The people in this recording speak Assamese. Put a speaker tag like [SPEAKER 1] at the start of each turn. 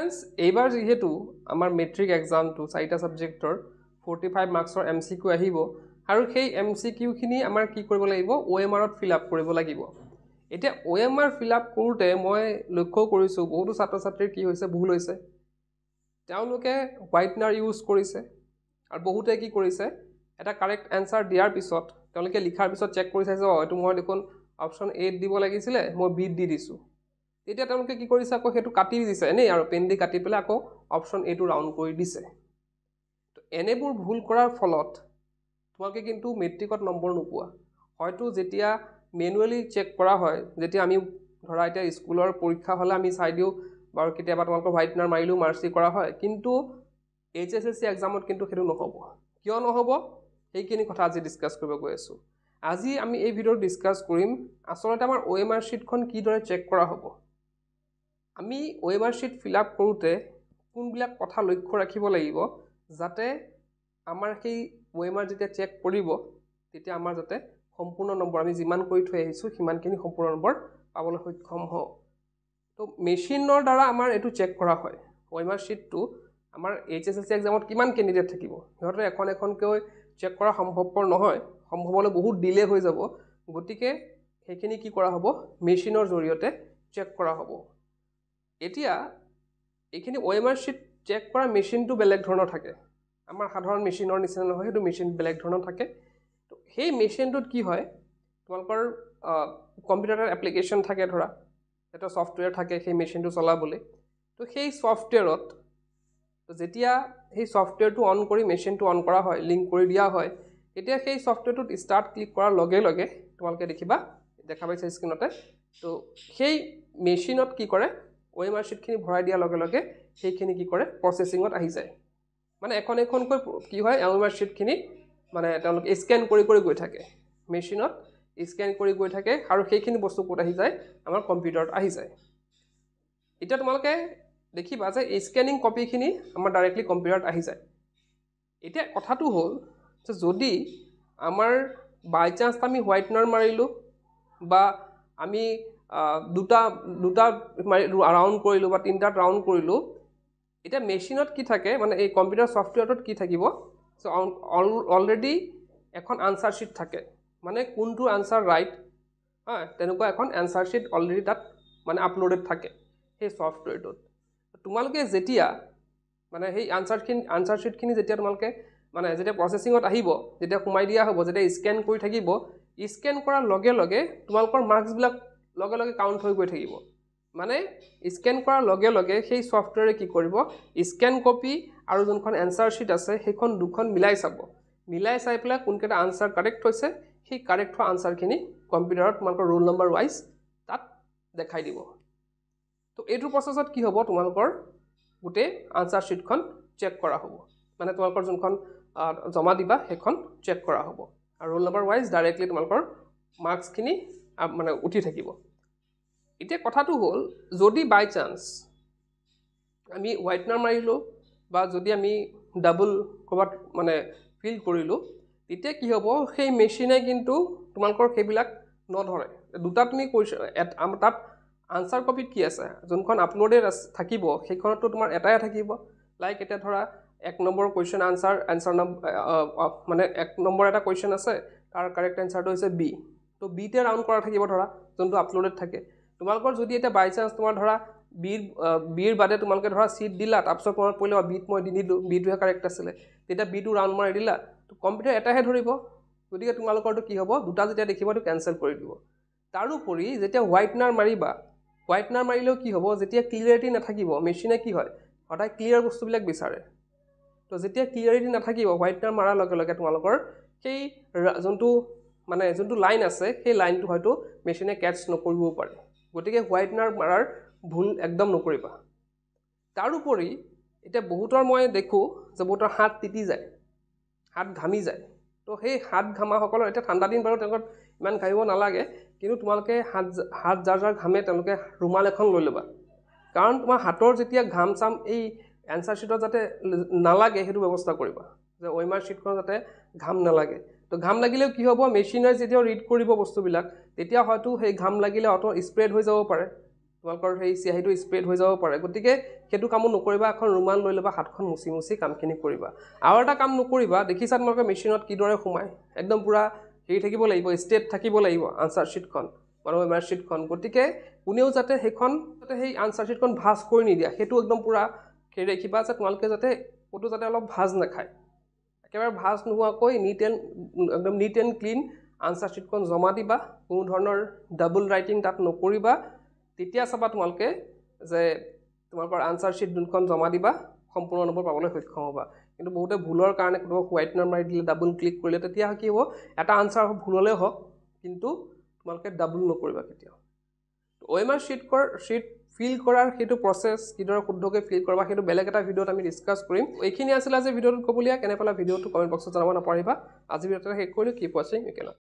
[SPEAKER 1] ষ্টুডেণ্টছ এইবাৰ যিহেতু আমাৰ মেট্ৰিক এক্সামটো চাৰিটা ছাবজেক্টৰ ফৰ্টি ফাইভ মাৰ্কছৰ এম চি কিউ আহিব আৰু সেই এম চি কিউখিনি আমাৰ কি কৰিব লাগিব অ' এম আৰত ফিল আপ কৰিব লাগিব এতিয়া O' M R fill up কৰোঁতে মই লক্ষ্যও কৰিছোঁ বহুতো ছাত্ৰ ছাত্ৰীৰ কি হৈছে ভুল হৈছে তেওঁলোকে হোৱাইটনাৰ ইউজ কৰিছে আৰু বহুতে কি কৰিছে এটা কাৰেক্ট এনচাৰ দিয়াৰ পিছত তেওঁলোকে লিখাৰ পিছত চেক কৰি চাইছে অঁ এইটো মই দেখোন অপশ্যন এত দিব লাগিছিলে মই বিত দি দিছোঁ তেতিয়া তেওঁলোকে কি কৰিছে আকৌ সেইটো কাটি দিছে এনেই আৰু পেন দি কাটি পেলাই আকৌ অপশ্যন এইটো ৰাউণ্ড কৰি দিছে তো এনেবোৰ ভুল কৰাৰ ফলত তোমালোকে কিন্তু মেট্ৰিকত নম্বৰ নোপোৱা হয়তো যেতিয়া মেনুৱেলি চেক কৰা হয় যেতিয়া আমি ধৰা এতিয়া স্কুলৰ পৰীক্ষা হ'লে আমি চাই দিওঁ বাৰু কেতিয়াবা তোমালোকৰ হোৱাইটনাৰ মাৰিলেও মাৰ্চি কৰা হয় কিন্তু এইচ এছ এছ চি এক্সামত কিন্তু সেইটো নহ'ব কিয় নহ'ব সেইখিনি কথা আজি ডিছকাছ কৰিব গৈ আছোঁ আজি আমি এই ভিডিঅ'ত ডিছকাছ কৰিম আচলতে আমাৰ অ' এম আৰ শ্বীটখন কিদৰে চেক কৰা হ'ব আমি ৱেবাৰ শ্বীট ফিল আপ কৰোঁতে কোনবিলাক কথা লক্ষ্য ৰাখিব লাগিব যাতে আমাৰ সেই ৱেমাৰ যেতিয়া চেক কৰিব তেতিয়া আমাৰ যাতে সম্পূৰ্ণ নম্বৰ আমি যিমান কৰি থৈ আহিছোঁ সিমানখিনি সম্পূৰ্ণ নম্বৰ পাবলৈ সক্ষম হওঁ তো মেচিনৰ দ্বাৰা আমাৰ এইটো চেক কৰা হয় ৱেমাৰ শ্বীটটো আমাৰ এইচ এছ এল চি এক্সামত কিমান কেণ্ডিডেট থাকিব সিহঁতৰ এখন এখনকৈ চেক কৰা সম্ভৱপৰ নহয় সম্ভৱ হ'লে বহুত ডিলে হৈ যাব গতিকে সেইখিনি কি কৰা হ'ব মেচিনৰ জৰিয়তে চেক কৰা হ'ব এতিয়া এইখিনি এম আৰ শ্বীট চেক কৰা মেচিনটো বেলেগ ধৰণৰ থাকে আমাৰ সাধাৰণ মেচিনৰ নিচিনা নহয় সেইটো মেচিন বেলেগ ধৰণৰ থাকে তো সেই মেচিনটোত কি হয় তোমালোকৰ কম্পিউটাৰৰ এপ্লিকেশ্যন থাকে ধৰা এটা ছফ্টৱেৰ থাকে সেই মেচিনটো চলাবলৈ তো সেই ছফ্টৱেৰত যেতিয়া সেই ছফ্টৱেৰটো অন কৰি মেচিনটো অন কৰা হয় লিংক কৰি দিয়া হয় তেতিয়া সেই ছফ্টৱেৰটোত ষ্টাৰ্ট ক্লিক কৰাৰ লগে লগে তোমালোকে দেখিবা দেখা পাইছে স্ক্ৰীণতে তো সেই মেচিনত কি কৰে অ' এম আৰ শ্বিটখিনি ভৰাই দিয়াৰ লগে লগে সেইখিনি কি কৰে প্ৰচেচিঙত আহি যায় মানে এখন এখনকৈ কি হয় এম এম আৰ শ্বিটখিনি মানে তেওঁলোকে স্কেন কৰি কৰি গৈ থাকে মেচিনত স্কেন কৰি গৈ থাকে আৰু সেইখিনি বস্তু ক'ত আহি যায় আমাৰ কম্পিউটাৰত আহি যায় এতিয়া তোমালোকে দেখিবা যে স্কেনিং কপিখিনি আমাৰ ডাইৰেক্টলি কম্পিউটাৰত আহি যায় এতিয়া কথাটো হ'ল যে যদি আমাৰ বাই চান্স আমি হোৱাইটনাৰ মাৰিলোঁ বা আমি দুটা দুটা ৰাউণ্ড কৰিলোঁ বা তিনিটাত ৰাউণ্ড কৰিলোঁ এতিয়া মেচিনত কি থাকে মানে এই কম্পিউটাৰ ছফ্টৱেৰটোত কি থাকিব চ' অলৰেডি এখন আনচাৰ শ্বীট থাকে মানে কোনটো আনচাৰ ৰাইট হা তেনেকুৱা এখন এনচাৰ শ্বীট অলৰেডি তাত মানে আপলোডেড থাকে সেই ছফ্টৱেৰটোত তোমালোকে যেতিয়া মানে সেই আনচাৰখিনি আনচাৰ শ্বীটখিনি যেতিয়া তোমালোকে মানে যেতিয়া প্ৰচেচিঙত আহিব যেতিয়া সোমাই দিয়া হ'ব যেতিয়া স্কেন কৰি থাকিব স্কেন কৰাৰ লগে লগে তোমালোকৰ মাৰ্কছবিলাক লগে লগে কাউণ্ট হৈ গৈ থাকিব মানে স্কেন কৰাৰ লগে লগে সেই ছফ্টৱেৰে কি কৰিব স্কেন কপি আৰু যোনখন এনচাৰ শ্বীট আছে সেইখন দুখন মিলাই চাব মিলাই চাই পেলাই কোনকেইটা আনচাৰ কাৰেক্ট হৈছে সেই কাৰেক্ট হোৱা আনচাৰখিনি কম্পিউটাৰত তোমালোকৰ ৰোল নম্বৰ ৱাইজ তাত দেখাই দিব তো এইটো প্ৰচেছত কি হ'ব তোমালোকৰ গোটেই আনচাৰ শ্বীটখন চেক কৰা হ'ব মানে তোমালোকৰ যোনখন জমা দিবা সেইখন চেক কৰা হ'ব আৰু ৰোল নম্বৰ ৱাইজ ডাইৰেক্টলি তোমালোকৰ মাৰ্কছখিনি মানে উঠি থাকিব এতিয়া কথাটো হ'ল যদি বাই চান্স আমি হোৱাইটনাৰ মাৰিলোঁ বা যদি আমি ডাবল ক'ৰবাত মানে ফিল কৰিলোঁ তেতিয়া কি হ'ব সেই মেচিনে কিন্তু তোমালোকৰ সেইবিলাক নধৰে দুটা তুমি কৈছা তাত আনচাৰ কপিত কি আছে যোনখন আপলোডেড আছে থাকিব সেইখনতো তোমাৰ এটাই থাকিব লাইক এতিয়া ধৰা এক number question answer answer number মানে এক নম্বৰ এটা কুৱেশ্যন আছে তাৰ কাৰেক্ট এনচাৰটো হৈছে বি তো বিতে ৰাউণ্ড কৰা থাকিব ধৰা যোনটো আপলোডেড থাকে তোমালোকৰ যদি এতিয়া বাই চান্স তোমাৰ ধৰা বিৰ বিৰ বাদে তোমালোকে ধৰা চিট দিলা তাৰপিছত তোমাৰ পৰিলে বিট মই দি দিলোঁ বিটোহে কাৰেক্ট আছিলে তেতিয়া বিটো ৰাউণ্ড মাৰি দিলা তো কম্পিউটাৰ এটাহে ধৰিব গতিকে তোমালোকৰতো কি হ'ব দুটা যেতিয়া দেখিব সেইটো কেঞ্চেল কৰি দিব তাৰোপৰি যেতিয়া হোৱাইটনাৰ মাৰিবা হোৱাইটনাৰ মাৰিলেও কি হ'ব যেতিয়া ক্লিয়াৰিটি নাথাকিব মেচিনে কি হয় সদায় ক্লিয়াৰ বস্তুবিলাক বিচাৰে তো যেতিয়া ক্লিয়াৰিটি নাথাকিব হোৱাইটনাৰ মৰাৰ লগে লগে তোমালোকৰ সেই যোনটো মানে যোনটো লাইন আছে সেই লাইনটো হয়তো মেচিনে কেটছ নকৰিবও পাৰে গতিকে হোৱাইটনাৰ মাৰাৰ ভুল একদম নকৰিবা তাৰোপৰি এতিয়া বহুতৰ মই দেখোঁ যে বহুতৰ হাত তিতি যায় হাত ঘামি যায় তো সেই হাত ঘামাসকলৰ এতিয়া ঠাণ্ডা দিন বাৰু তেওঁলোকৰ ইমান ঘামিব নালাগে কিন্তু তোমালোকে হাত হাত যাৰ যাৰ ঘামে তেওঁলোকে ৰুমাল এখন লৈ ল'বা কাৰণ তোমাৰ হাতৰ যেতিয়া ঘাম চাম এই এনচাৰ শ্বীটত যাতে নালাগে সেইটো ব্যৱস্থা কৰিবা যে ৱেমাৰ শ্বীটখনত যাতে ঘাম নালাগে তো ঘাম লাগিলেও কি হ'ব মেচিনে যেতিয়া ৰিড কৰিব বস্তুবিলাক তেতিয়া হয়তো সেই ঘাম লাগিলে অট স্প্ৰেড হৈ যাব পাৰে তোমালোকৰ সেই চিয়াহীটো স্প্ৰেড হৈ যাব পাৰে গতিকে সেইটো কামো নকৰিবা এখন ৰুমাল লৈ ল'বা হাতখন মুচি মুচি কামখিনি কৰিবা আৰু এটা কাম নকৰিবা দেখিছা তোমালোকে মেচিনত কিদৰে সোমায় একদম পূৰা হেৰি থাকিব লাগিব ষ্টেট থাকিব লাগিব আনচাৰ শ্বীটখন মানুহ এম আৰ গতিকে কোনেও যাতে সেইখন যাতে সেই আনচাৰ শ্বীটখন ভাজ কৰি নিদিয়া সেইটো একদম পূৰা হেৰি ৰাখিবা যে তোমালোকে যাতে ক'তো যাতে অলপ ভাজ নাখায় একেবাৰে ভাজ নোহোৱাকৈ নিট এণ্ড একদম নিট এণ্ড ক্লিন আনচাৰ শ্বীটখন জমা দিবা কোনো ধৰণৰ ডাবুল ৰাইটিং তাত নকৰিবা তেতিয়া চাবা তোমালোকে যে তোমালোকৰ আনচাৰ শ্বীট যোনখন জমা দিবা সম্পূৰ্ণ নম্বৰ পাবলৈ সক্ষম হ'বা কিন্তু বহুতে ভুলৰ কাৰণে কোনোবা হোৱাইট নাম মাৰি দিলে ডাবুল ক্লিক কৰিলে তেতিয়া কি হ'ব এটা আনচাৰ হওক ভুললৈ হওক কিন্তু তোমালোকে ডাবুল নকৰিবা কেতিয়াও অ' এম আৰ শ্বীট কৰ শ্বীট ফিল কৰাৰ সেইটো প্ৰচেছ কিদৰে শুদ্ধকৈ ফিল কৰা সেইটো বেলেগ এটা ভিডিঅ'ত আমি ডিছকাছ কৰিম এইখিনি আছিলে আজি ভিডিঅ'টোত ক'বলগীয়া কেনে পালে ভিডিঅ'টো কমেণ্ট বক্সত জনাব নাপাৰিবা আজি ভিডিঅ'টো শেষ কৰিলোঁ কি পোৱা চিম একেলগ